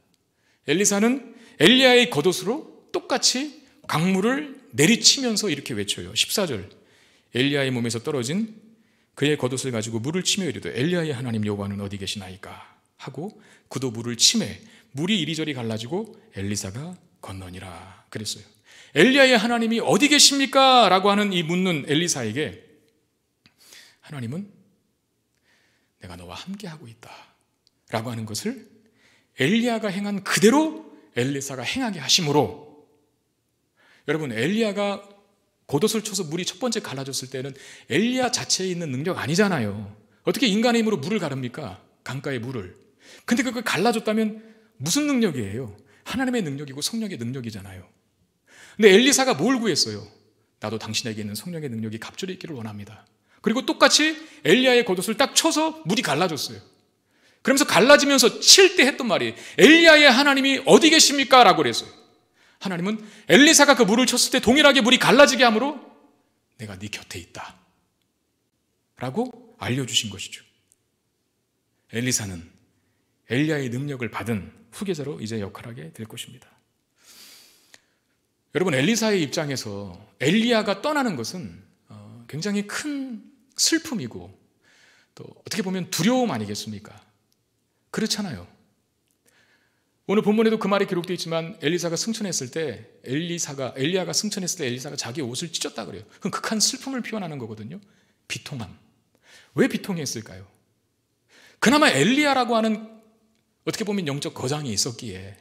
엘리사는 엘리야의 겉옷으로 똑같이 강물을 내리치면서 이렇게 외쳐요. 14절. 엘리야의 몸에서 떨어진 그의 겉옷을 가지고 물을 치며 이르되 엘리야의 하나님 여호와는 어디 계시나이까 하고 그도 물을 치매 물이 이리저리 갈라지고 엘리사가 건너니라 그랬어요. 엘리야의 하나님이 어디 계십니까? 라고 하는 이 묻는 엘리사에게 하나님은 내가 너와 함께하고 있다. 라고 하는 것을 엘리야가 행한 그대로 엘리사가 행하게 하심으로 여러분 엘리야가 겉옷을 쳐서 물이 첫 번째 갈라졌을 때는 엘리야 자체에 있는 능력 아니잖아요. 어떻게 인간의 힘으로 물을 가릅니까? 강가의 물을. 근데 그걸 갈라줬다면 무슨 능력이에요? 하나님의 능력이고 성령의 능력이잖아요. 근데 엘리사가 뭘 구했어요? 나도 당신에게는 성령의 능력이 갑절이 있기를 원합니다. 그리고 똑같이 엘리야의 겉옷을 딱 쳐서 물이 갈라졌어요. 그러면서 갈라지면서 칠 때 했던 말이 엘리야의 하나님이 어디 계십니까? 라고 그랬어요. 하나님은 엘리사가 그 물을 쳤을 때 동일하게 물이 갈라지게 함으로 내가 네 곁에 있다. 라고 알려주신 것이죠. 엘리사는 엘리야의 능력을 받은 후계자로 이제 역할하게 될 것입니다. 여러분 엘리사의 입장에서 엘리야가 떠나는 것은 어, 굉장히 큰 슬픔이고 또 어떻게 보면 두려움 아니겠습니까? 그렇잖아요. 오늘 본문에도 그 말이 기록되어 있지만 엘리사가 승천했을 때 엘리사가 엘리야가 승천했을 때 엘리사가 자기 옷을 찢었다 그래요. 그건 극한 슬픔을 표현하는 거거든요. 비통함. 왜 비통했을까요? 그나마 엘리야라고 하는 어떻게 보면 영적 거장이 있었기에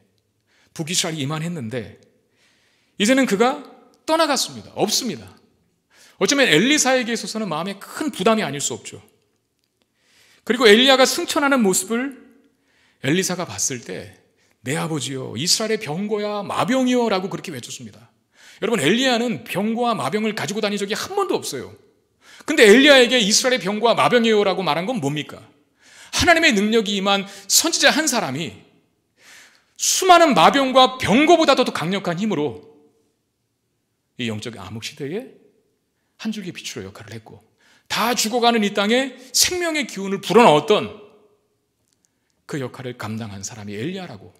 북이스라엘이이만했는데 이제는 그가 떠나갔습니다. 없습니다. 어쩌면 엘리사에게 있어서는 마음에 큰 부담이 아닐 수 없죠. 그리고 엘리야가 승천하는 모습을 엘리사가 봤을 때 내 아버지요 이스라엘의 병거야 마병이요라고 그렇게 외쳤습니다. 여러분 엘리야는 병거와 마병을 가지고 다닌 적이 한 번도 없어요. 근데 엘리야에게 이스라엘의 병과 마병이요라고 말한 건 뭡니까? 하나님의 능력이 임한 선지자 한 사람이 수많은 마병과 병거보다도 더 강력한 힘으로 이 영적 암흑 시대에 한 줄기 빛으로 역할을 했고 다 죽어가는 이 땅에 생명의 기운을 불어넣었던 그 역할을 감당한 사람이 엘리야라고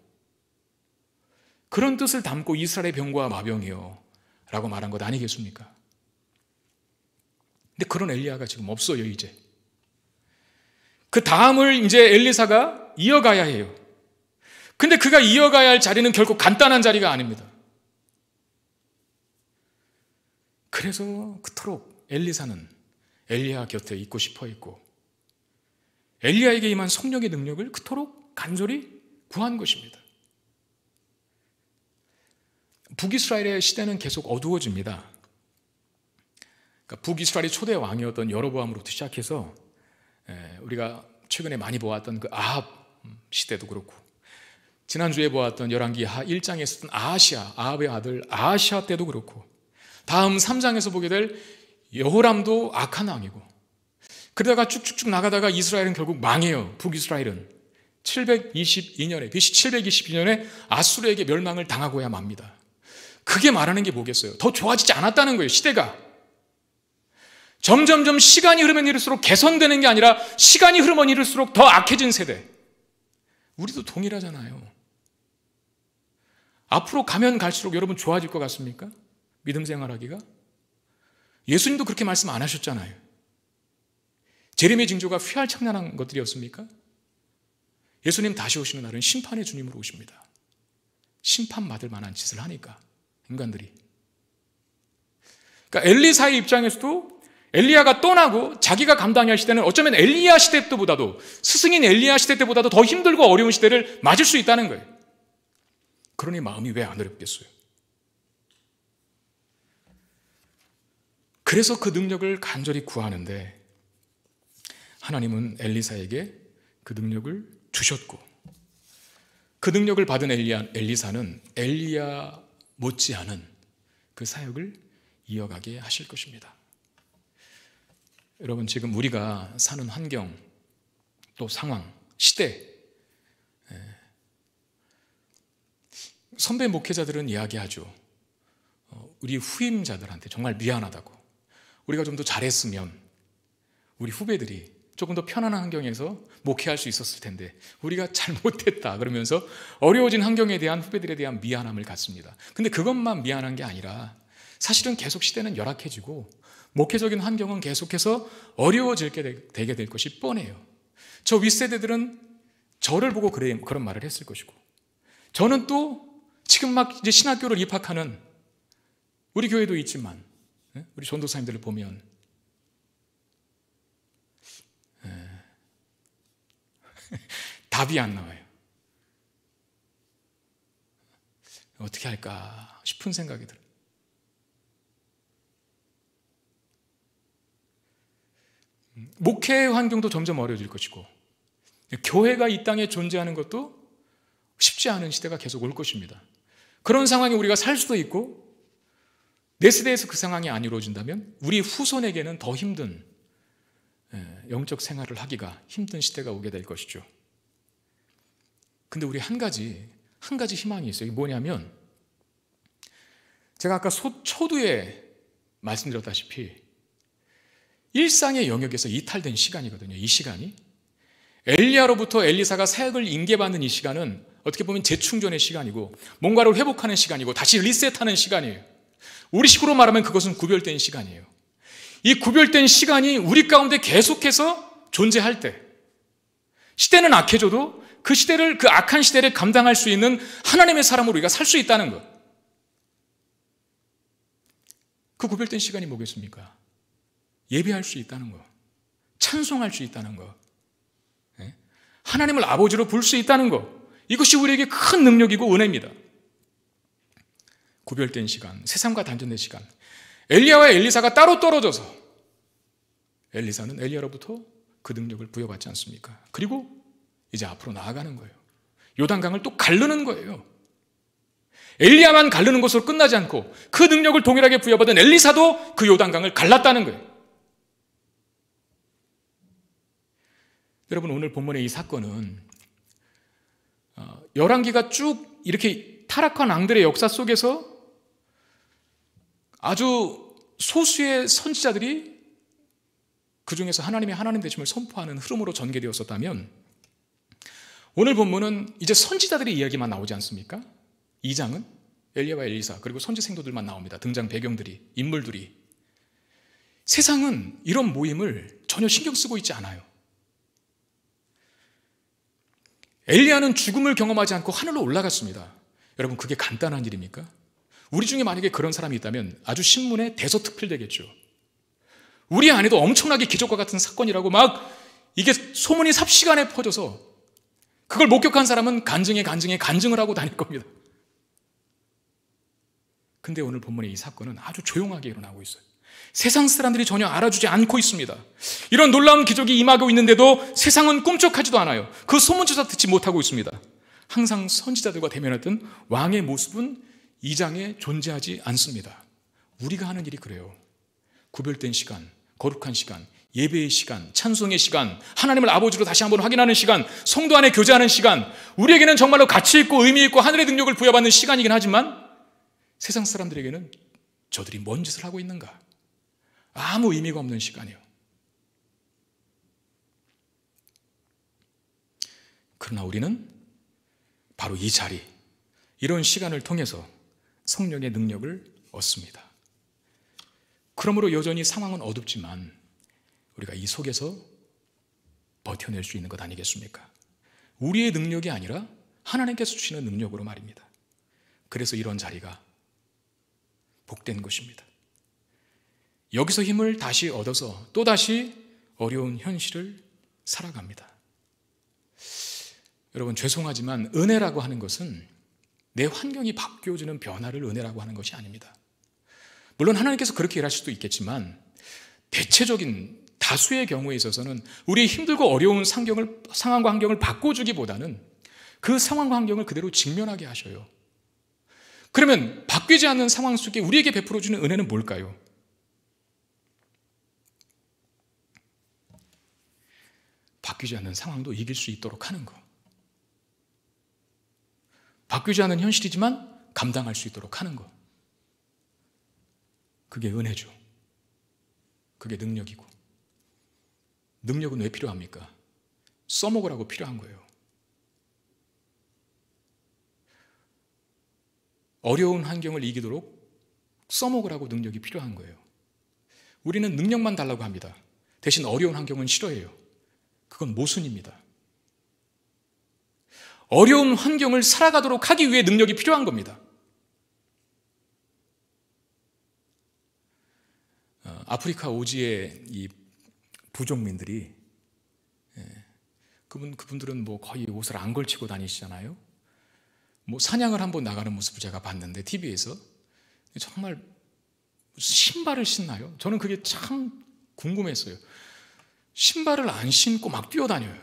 그런 뜻을 담고 이스라엘의 병과 마병이요 라고 말한 것 아니겠습니까? 근데 그런 엘리야가 지금 없어요 이제 그 다음을 이제 엘리사가 이어가야 해요. 근데 그가 이어가야 할 자리는 결코 간단한 자리가 아닙니다. 그래서 그토록 엘리사는 엘리아 곁에 있고 싶어 했고 엘리아에게 임한 성령의 능력을 그토록 간절히 구한 것입니다. 북이스라엘의 시대는 계속 어두워집니다. 그러니까 북이스라엘의 초대 왕이었던 여로보암으로부터 시작해서 예, 우리가 최근에 많이 보았던 그 아합 음, 시대도 그렇고 지난주에 보았던 열왕기 하 1장에 있던 아시아 아합의 아들 아시아 때도 그렇고 다음 3장에서 보게 될 여호람도 악한 왕이고 그러다가 쭉쭉쭉 나가다가 이스라엘은 결국 망해요. 북이스라엘은 722년에 BC 722년에 아수르에게 멸망을 당하고야 맙니다. 그게 말하는 게 뭐겠어요? 더 좋아지지 않았다는 거예요. 시대가 점점점 시간이 흐르면 이럴수록 개선되는 게 아니라 시간이 흐르면 이럴수록 더 악해진 세대. 우리도 동일하잖아요. 앞으로 가면 갈수록 여러분 좋아질 것 같습니까? 믿음 생활하기가? 예수님도 그렇게 말씀 안 하셨잖아요. 제림의 징조가 휘알창란한 것들이었습니까? 예수님 다시 오시는 날은 심판의 주님으로 오십니다. 심판받을 만한 짓을 하니까 인간들이. 그러니까 엘리사의 입장에서도 엘리야가 떠나고 자기가 감당할 시대는 어쩌면 엘리야 시대 때보다도 스승인 엘리야 시대 때보다도 더 힘들고 어려운 시대를 맞을 수 있다는 거예요. 그러니 마음이 왜 안 어렵겠어요? 그래서 그 능력을 간절히 구하는데 하나님은 엘리사에게 그 능력을 주셨고 그 능력을 받은 엘리야, 엘리사는 엘리야 못지않은 그 사역을 이어가게 하실 것입니다. 여러분 지금 우리가 사는 환경 또 상황 시대 예. 선배 목회자들은 이야기하죠. 어, 우리 후임자들한테 정말 미안하다고. 우리가 좀 더 잘했으면 우리 후배들이 조금 더 편안한 환경에서 목회할 수 있었을 텐데 우리가 잘못했다 그러면서 어려워진 환경에 대한 후배들에 대한 미안함을 갖습니다. 근데 그것만 미안한 게 아니라 사실은 계속 시대는 열악해지고 목회적인 환경은 계속해서 어려워지게 되게 될 것이 뻔해요. 저 윗세대들은 저를 보고 그래, 그런 말을 했을 것이고, 저는 또 지금 막 이제 신학교를 입학하는 우리 교회도 있지만, 예, 우리 전도사님들을 보면, 예, 답이 안 나와요. 어떻게 할까 싶은 생각이 들어요. 목회의 환경도 점점 어려워질 것이고 교회가 이 땅에 존재하는 것도 쉽지 않은 시대가 계속 올 것입니다. 그런 상황이 우리가 살 수도 있고 내 세대에서 그 상황이 안 이루어진다면 우리 후손에게는 더 힘든 예, 영적 생활을 하기가 힘든 시대가 오게 될 것이죠. 근데 우리 한 가지 한 가지 희망이 있어요. 이게 뭐냐면 제가 아까 소, 초두에 말씀드렸다시피 일상의 영역에서 이탈된 시간이거든요. 이 시간이. 엘리야로부터 엘리사가 사역을 인계받는 이 시간은 어떻게 보면 재충전의 시간이고 뭔가를 회복하는 시간이고 다시 리셋하는 시간이에요. 우리식으로 말하면 그것은 구별된 시간이에요. 이 구별된 시간이 우리 가운데 계속해서 존재할 때 시대는 악해져도 그 시대를 그 악한 시대를 감당할 수 있는 하나님의 사람으로 우리가 살 수 있다는 것. 그 구별된 시간이 뭐겠습니까? 예배할 수 있다는 것, 찬송할 수 있다는 것, 예? 하나님을 아버지로 볼 수 있다는 것, 이것이 우리에게 큰 능력이고 은혜입니다. 구별된 시간, 세상과 단절된 시간, 엘리야와 엘리사가 따로 떨어져서 엘리사는 엘리야로부터 그 능력을 부여받지 않습니까? 그리고 이제 앞으로 나아가는 거예요. 요단강을 또 갈르는 거예요. 엘리야만 갈르는 것으로 끝나지 않고 그 능력을 동일하게 부여받은 엘리사도 그 요단강을 갈랐다는 거예요. 여러분 오늘 본문의 이 사건은 어, 열왕기가 쭉 이렇게 타락한 왕들의 역사 속에서 아주 소수의 선지자들이 그 중에서 하나님의 하나님 되심을 선포하는 흐름으로 전개되었었다면 오늘 본문은 이제 선지자들의 이야기만 나오지 않습니까? 2장은 엘리야와 엘리사 그리고 선지 생도들만 나옵니다. 등장 배경들이 인물들이 세상은 이런 모임을 전혀 신경 쓰고 있지 않아요. 엘리야는 죽음을 경험하지 않고 하늘로 올라갔습니다. 여러분 그게 간단한 일입니까? 우리 중에 만약에 그런 사람이 있다면 아주 신문에 대서특필되겠죠. 우리 안에도 엄청나게 기적과 같은 사건이라고 막 이게 소문이 삽시간에 퍼져서 그걸 목격한 사람은 간증에 간증에 간증을 하고 다닐 겁니다. 근데 오늘 본문의 이 사건은 아주 조용하게 일어나고 있어요. 세상 사람들이 전혀 알아주지 않고 있습니다. 이런 놀라운 기적이 임하고 있는데도 세상은 꿈쩍하지도 않아요. 그 소문조차 듣지 못하고 있습니다. 항상 선지자들과 대면했던 왕의 모습은 이 장에 존재하지 않습니다. 우리가 하는 일이 그래요. 구별된 시간, 거룩한 시간, 예배의 시간, 찬송의 시간, 하나님을 아버지로 다시 한번 확인하는 시간, 성도 안에 교제하는 시간, 우리에게는 정말로 가치 있고 의미 있고 하늘의 능력을 부여받는 시간이긴 하지만 세상 사람들에게는 저들이 뭔 짓을 하고 있는가? 아무 의미가 없는 시간이요. 에 그러나 우리는 바로 이 자리, 이런 시간을 통해서 성령의 능력을 얻습니다. 그러므로 여전히 상황은 어둡지만 우리가 이 속에서 버텨낼 수 있는 것 아니겠습니까? 우리의 능력이 아니라 하나님께서 주시는 능력으로 말입니다. 그래서 이런 자리가 복된 것입니다. 여기서 힘을 다시 얻어서 또다시 어려운 현실을 살아갑니다. 여러분, 죄송하지만 은혜라고 하는 것은 내 환경이 바뀌어지는 변화를 은혜라고 하는 것이 아닙니다. 물론 하나님께서 그렇게 일할 수도 있겠지만 대체적인 다수의 경우에 있어서는 우리의 힘들고 어려운 상경을, 상황과 환경을 바꿔주기보다는 그 상황과 환경을 그대로 직면하게 하셔요. 그러면 바뀌지 않는 상황 속에 우리에게 베풀어주는 은혜는 뭘까요? 바뀌지 않는 상황도 이길 수 있도록 하는 것. 바뀌지 않은 현실이지만 감당할 수 있도록 하는 것. 그게 은혜죠. 그게 능력이고. 능력은 왜 필요합니까? 써먹으라고 필요한 거예요. 어려운 환경을 이기도록 써먹으라고 능력이 필요한 거예요. 우리는 능력만 달라고 합니다. 대신 어려운 환경은 싫어해요. 그건 모순입니다. 어려운 환경을 살아가도록 하기 위해 능력이 필요한 겁니다. 어, 아프리카 오지의 이 부족민들이 예, 그분 그분들은 뭐 거의 옷을 안 걸치고 다니시잖아요. 뭐 사냥을 한번 나가는 모습을 제가 봤는데 TV에서 정말 신발을 신나요? 저는 그게 참 궁금했어요. 신발을 안 신고 막 뛰어다녀요.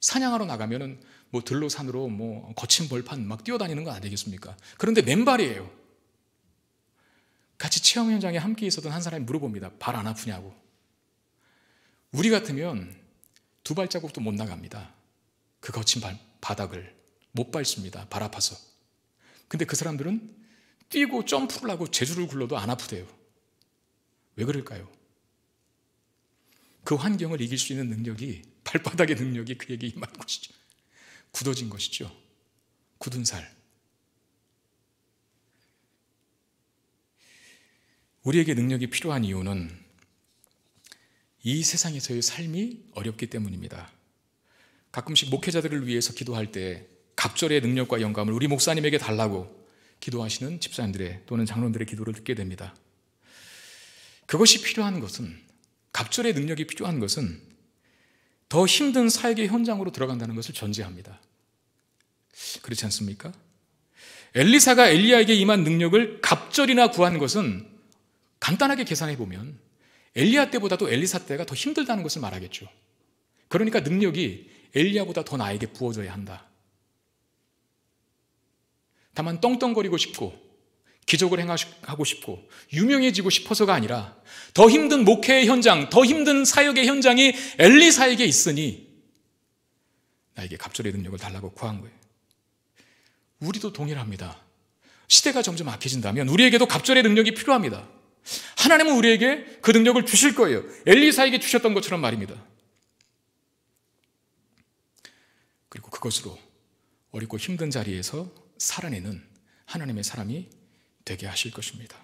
사냥하러 나가면은 뭐 들로 산으로 뭐 거친 벌판 막 뛰어다니는 거 아니겠습니까? 그런데 맨발이에요. 같이 체험 현장에 함께 있었던 한 사람이 물어봅니다. 발 안 아프냐고. 우리 같으면 두 발자국도 못 나갑니다. 그 거친 발, 바닥을 못 밟습니다. 발 아파서. 근데 그 사람들은 뛰고 점프를 하고 제주를 굴러도 안 아프대요. 왜 그럴까요? 그 환경을 이길 수 있는 능력이 발바닥의 능력이 그에게 임한 것이죠. 굳어진 것이죠. 굳은 살. 우리에게 능력이 필요한 이유는 이 세상에서의 삶이 어렵기 때문입니다. 가끔씩 목회자들을 위해서 기도할 때 갑절의 능력과 영감을 우리 목사님에게 달라고 기도하시는 집사님들의 또는 장로님들의 기도를 듣게 됩니다. 그것이 필요한 것은 갑절의 능력이 필요한 것은 더 힘든 사역의 현장으로 들어간다는 것을 전제합니다. 그렇지 않습니까? 엘리사가 엘리야에게 임한 능력을 갑절이나 구한 것은 간단하게 계산해 보면 엘리야 때보다도 엘리사 때가 더 힘들다는 것을 말하겠죠. 그러니까 능력이 엘리야보다 더 나에게 부어져야 한다. 다만 떵떵거리고 싶고 기적을 행하고 싶고 유명해지고 싶어서가 아니라 더 힘든 목회의 현장, 더 힘든 사역의 현장이 엘리사에게 있으니 나에게 갑절의 능력을 달라고 구한 거예요. 우리도 동일합니다. 시대가 점점 악해진다면 우리에게도 갑절의 능력이 필요합니다. 하나님은 우리에게 그 능력을 주실 거예요. 엘리사에게 주셨던 것처럼 말입니다. 그리고 그것으로 어렵고 힘든 자리에서 살아내는 하나님의 사람이 되게 하실 것입니다.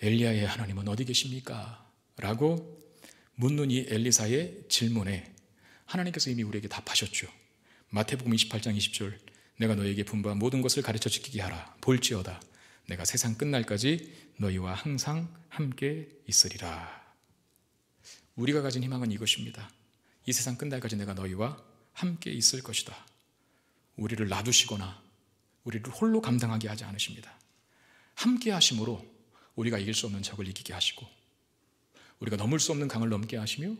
엘리야의 하나님은 어디 계십니까? 라고 묻는 이 엘리사의 질문에 하나님께서 이미 우리에게 답하셨죠. 마태복음 28장 20절 내가 너에게 분부한 모든 것을 가르쳐 지키게 하라. 볼지어다. 내가 세상 끝날까지 너희와 항상 함께 있으리라. 우리가 가진 희망은 이것입니다. 이 세상 끝날까지 내가 너희와 함께 있을 것이다. 우리를 놔두시거나 우리를 홀로 감당하게 하지 않으십니다. 함께 하심으로 우리가 이길 수 없는 적을 이기게 하시고 우리가 넘을 수 없는 강을 넘게 하시며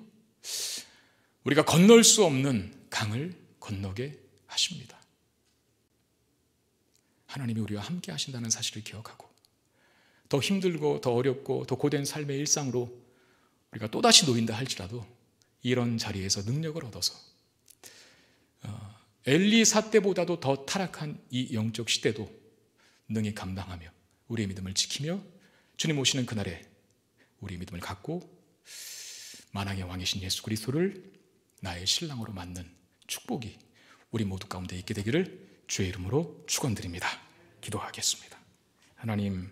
우리가 건널 수 없는 강을 건너게 하십니다. 하나님이 우리와 함께 하신다는 사실을 기억하고 더 힘들고 더 어렵고 더 고된 삶의 일상으로 우리가 또다시 놓인다 할지라도 이런 자리에서 능력을 얻어서 어, 엘리사 때보다도 더 타락한 이 영적 시대도 능히 감당하며 우리의 믿음을 지키며 주님 오시는 그날에 우리의 믿음을 갖고 만왕의 왕이신 예수 그리스도를 나의 신랑으로 맞는 축복이 우리 모두 가운데 있게 되기를 주의 이름으로 축원드립니다. 기도하겠습니다. 하나님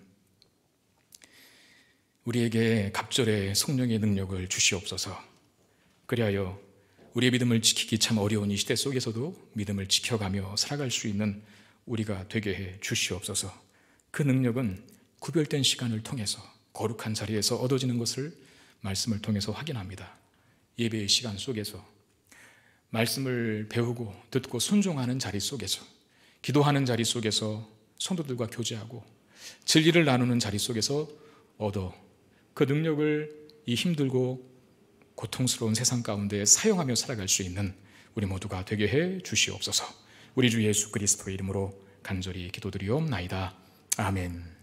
우리에게 갑절의 성령의 능력을 주시옵소서. 그리하여 우리의 믿음을 지키기 참 어려운 이 시대 속에서도 믿음을 지켜가며 살아갈 수 있는 우리가 되게 해 주시옵소서. 그 능력은 구별된 시간을 통해서 거룩한 자리에서 얻어지는 것을 말씀을 통해서 확인합니다. 예배의 시간 속에서 말씀을 배우고 듣고 순종하는 자리 속에서 기도하는 자리 속에서 성도들과 교제하고 진리를 나누는 자리 속에서 얻어 그 능력을 이 힘들고 고통스러운 세상 가운데 사용하며 살아갈 수 있는 우리 모두가 되게 해 주시옵소서. 우리 주 예수 그리스도의 이름으로 간절히 기도드리옵나이다. 아멘.